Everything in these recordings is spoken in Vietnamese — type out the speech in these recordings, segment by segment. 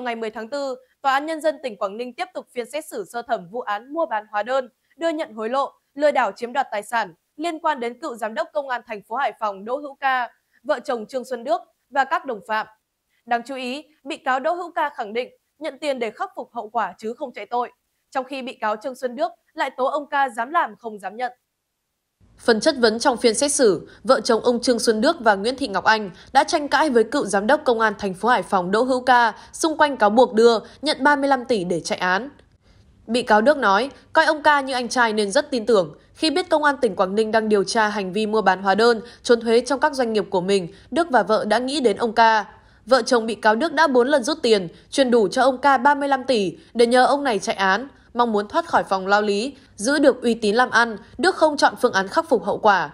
chiều ngày 10 tháng 4, Tòa án Nhân dân tỉnh Quảng Ninh tiếp tục phiên xét xử sơ thẩm vụ án mua bán hóa đơn, đưa nhận hối lộ, lừa đảo chiếm đoạt tài sản liên quan đến cựu giám đốc công an thành phố Hải Phòng Đỗ Hữu Ca, vợ chồng Trương Xuân Đức và các đồng phạm. Đáng chú ý, bị cáo Đỗ Hữu Ca khẳng định nhận tiền để khắc phục hậu quả chứ không chạy tội, trong khi bị cáo Trương Xuân Đức lại tố ông Ca dám làm không dám nhận. Phần chất vấn trong phiên xét xử, vợ chồng ông Trương Xuân Đức và Nguyễn Thị Ngọc Anh đã tranh cãi với cựu giám đốc công an thành phố Hải Phòng Đỗ Hữu Ca xung quanh cáo buộc đưa nhận 35 tỷ để chạy án. Bị cáo Đức nói, coi ông Ca như anh trai nên rất tin tưởng. Khi biết công an tỉnh Quảng Ninh đang điều tra hành vi mua bán hóa đơn, trốn thuế trong các doanh nghiệp của mình, Đức và vợ đã nghĩ đến ông Ca. Vợ chồng bị cáo Đức đã 4 lần rút tiền, chuyển đủ cho ông Ca 35 tỷ để nhờ ông này chạy án mong muốn thoát khỏi vòng lao lý, giữ được uy tín làm ăn, Đức không chọn phương án khắc phục hậu quả.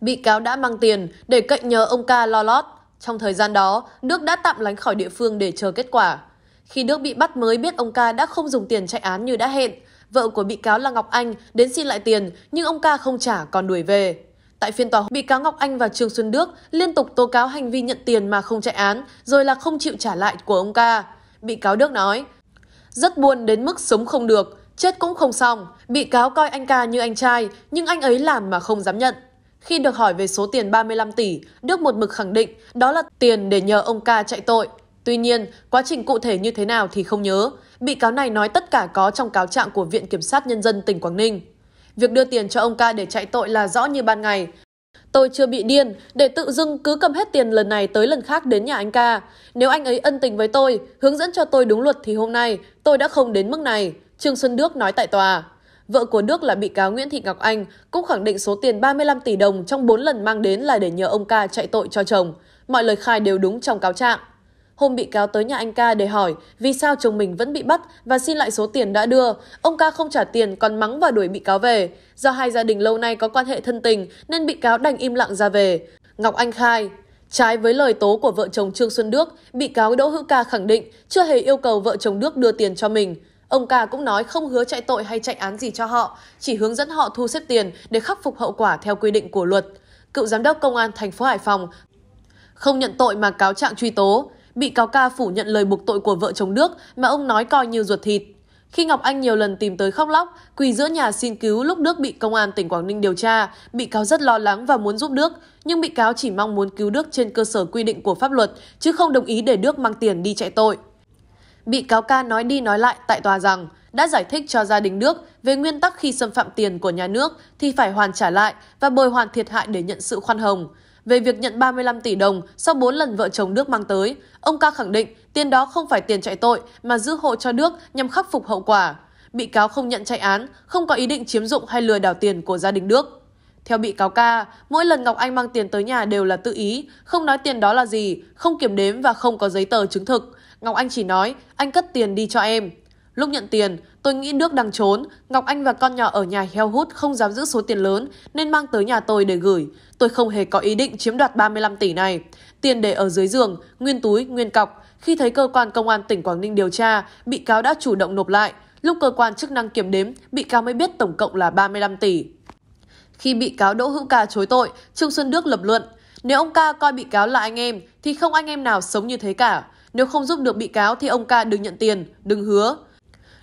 Bị cáo đã mang tiền để cậy nhờ ông ca lo lót. Trong thời gian đó, Đức đã tạm lánh khỏi địa phương để chờ kết quả. Khi Đức bị bắt mới biết ông ca đã không dùng tiền chạy án như đã hẹn, vợ của bị cáo là Ngọc Anh đến xin lại tiền nhưng ông ca không trả còn đuổi về. Tại phiên tòa, bị cáo Ngọc Anh và Trương Xuân Đức liên tục tố cáo hành vi nhận tiền mà không chạy án, rồi là không chịu trả lại của ông ca. Bị cáo Đức nói, rất buồn đến mức sống không được, chết cũng không xong. Bị cáo coi anh ca như anh trai, nhưng anh ấy làm mà không dám nhận. Khi được hỏi về số tiền 35 tỷ, Đức một mực khẳng định đó là tiền để nhờ ông ca chạy tội. Tuy nhiên, quá trình cụ thể như thế nào thì không nhớ. Bị cáo này nói tất cả có trong cáo trạng của Viện Kiểm sát Nhân dân tỉnh Quảng Ninh. Việc đưa tiền cho ông ca để chạy tội là rõ như ban ngày, Tôi chưa bị điên, để tự dưng cứ cầm hết tiền lần này tới lần khác đến nhà anh ca. Nếu anh ấy ân tình với tôi, hướng dẫn cho tôi đúng luật thì hôm nay tôi đã không đến mức này, Trương Xuân Đức nói tại tòa. Vợ của Đức là bị cáo Nguyễn Thị Ngọc Anh cũng khẳng định số tiền 35 tỷ đồng trong 4 lần mang đến là để nhờ ông ca chạy tội cho chồng. Mọi lời khai đều đúng trong cáo trạng. Hôm bị cáo tới nhà anh ca để hỏi vì sao chồng mình vẫn bị bắt và xin lại số tiền đã đưa. Ông ca không trả tiền còn mắng và đuổi bị cáo về. Do hai gia đình lâu nay có quan hệ thân tình nên bị cáo đành im lặng ra về. Ngọc Anh khai, Trái với lời tố của vợ chồng Trương Xuân Đức, bị cáo Đỗ Hữu Ca khẳng định chưa hề yêu cầu vợ chồng Đức đưa tiền cho mình. Ông Ca cũng nói không hứa chạy tội hay chạy án gì cho họ, chỉ hướng dẫn họ thu xếp tiền để khắc phục hậu quả theo quy định của luật. Cựu giám đốc công an thành phố Hải Phòng không nhận tội mà cáo trạng truy tố bị cáo ca phủ nhận lời buộc tội của vợ chồng Đức mà ông nói coi như ruột thịt. Khi Ngọc Anh nhiều lần tìm tới khóc lóc, quỳ giữa nhà xin cứu lúc Đức bị công an tỉnh Quảng Ninh điều tra, bị cáo rất lo lắng và muốn giúp Đức, nhưng bị cáo chỉ mong muốn cứu Đức trên cơ sở quy định của pháp luật, chứ không đồng ý để Đức mang tiền đi chạy tội. Bị cáo ca nói đi nói lại tại tòa rằng đã giải thích cho gia đình Đức về nguyên tắc khi xâm phạm tiền của nhà nước thì phải hoàn trả lại và bồi hoàn thiệt hại để nhận sự khoan hồng về việc nhận 35 tỷ đồng sau 4 lần vợ chồng Đức mang tới. Ông ca khẳng định tiền đó không phải tiền chạy tội mà giữ hộ cho Đức nhằm khắc phục hậu quả. Bị cáo không nhận chạy án, không có ý định chiếm dụng hay lừa đảo tiền của gia đình Đức. Theo bị cáo ca, mỗi lần Ngọc Anh mang tiền tới nhà đều là tự ý, không nói tiền đó là gì, không kiểm đếm và không có giấy tờ chứng thực. Ngọc Anh chỉ nói, anh cất tiền đi cho em. Lúc nhận tiền, tôi nghĩ Đức đang trốn, Ngọc Anh và con nhỏ ở nhà heo hút không dám giữ số tiền lớn nên mang tới nhà tôi để gửi. Tôi không hề có ý định chiếm đoạt 35 tỷ này. Tiền để ở dưới giường, nguyên túi, nguyên cọc. Khi thấy cơ quan công an tỉnh Quảng Ninh điều tra, bị cáo đã chủ động nộp lại. Lúc cơ quan chức năng kiểm đếm, bị cáo mới biết tổng cộng là 35 tỷ. Khi bị cáo Đỗ Hữu Ca chối tội, Trương Xuân Đức lập luận, nếu ông ca coi bị cáo là anh em thì không anh em nào sống như thế cả. Nếu không giúp được bị cáo thì ông ca đừng nhận tiền, đừng hứa.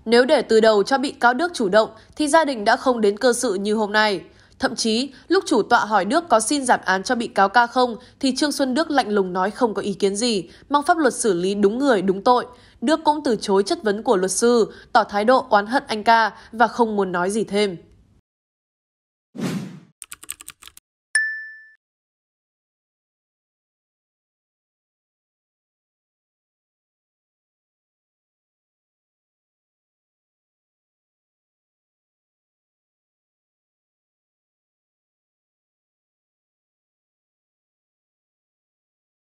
Nếu để từ đầu cho bị cáo Đức chủ động thì gia đình đã không đến cơ sự như hôm nay. Thậm chí, lúc chủ tọa hỏi Đức có xin giảm án cho bị cáo ca không thì Trương Xuân Đức lạnh lùng nói không có ý kiến gì, mong pháp luật xử lý đúng người đúng tội. Đức cũng từ chối chất vấn của luật sư, tỏ thái độ oán hận anh ca và không muốn nói gì thêm.